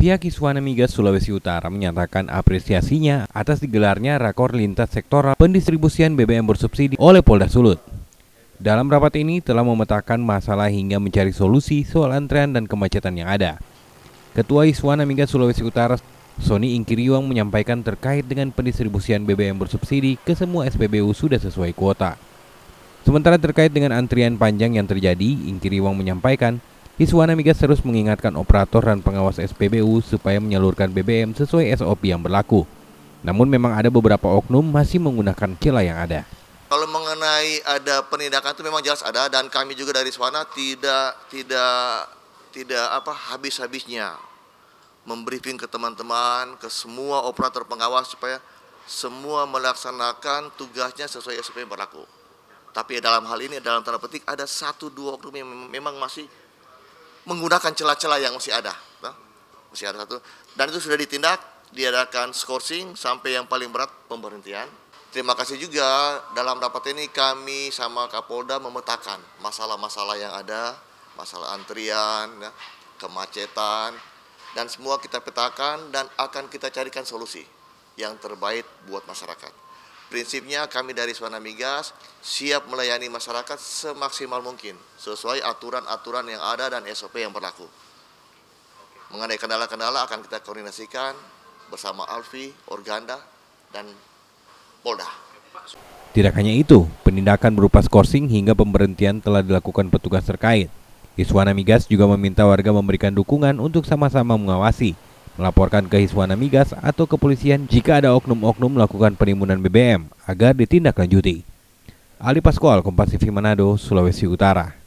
Pihak Iswana Migas Sulawesi Utara menyatakan apresiasinya atas digelarnya rakor lintas sektoral pendistribusian BBM bersubsidi oleh Polda Sulut. Dalam rapat ini telah memetakan masalah hingga mencari solusi soal antrean dan kemacetan yang ada. Ketua Iswana Migas Sulawesi Utara Sony Ingkiriwang menyampaikan terkait dengan pendistribusian BBM bersubsidi ke semua SPBU sudah sesuai kuota. Sementara terkait dengan antrian panjang yang terjadi, Ingkiriwang menyampaikan Iswana Migas terus mengingatkan operator dan pengawas SPBU supaya menyalurkan BBM sesuai SOP yang berlaku. Namun memang ada beberapa oknum masih menggunakan celah yang ada. Kalau mengenai ada penindakan itu memang jelas ada dan kami juga dari Iswana tidak tidak tidak apa habis-habisnya membriefing ke teman-teman, ke semua operator pengawas supaya semua melaksanakan tugasnya sesuai SOP yang berlaku. Tapi dalam hal ini dalam tanda petik ada satu dua oknum yang memang masih menggunakan celah-celah yang masih ada. Nah, masih ada satu. Dan itu sudah ditindak, diadakan skorsing sampai yang paling berat pemberhentian. Terima kasih juga dalam rapat ini kami sama Kapolda memetakan masalah-masalah yang ada, masalah antrian, ya, kemacetan, dan semua kita petakan dan akan kita carikan solusi yang terbaik buat masyarakat. Prinsipnya kami dari Swana Migas siap melayani masyarakat semaksimal mungkin sesuai aturan-aturan yang ada dan SOP yang berlaku. Mengenai kendala-kendala akan kita koordinasikan bersama Alfi, Organda, dan Polda. Tidak hanya itu, penindakan berupa skorsing hingga pemberhentian telah dilakukan petugas terkait. Iswana Migas juga meminta warga memberikan dukungan untuk sama-sama mengawasi melaporkan ke Hiswana Migas atau kepolisian jika ada oknum-oknum melakukan penimbunan BBM agar ditindaklanjuti. Ali Pascual, Kompas TV Manado, Sulawesi Utara.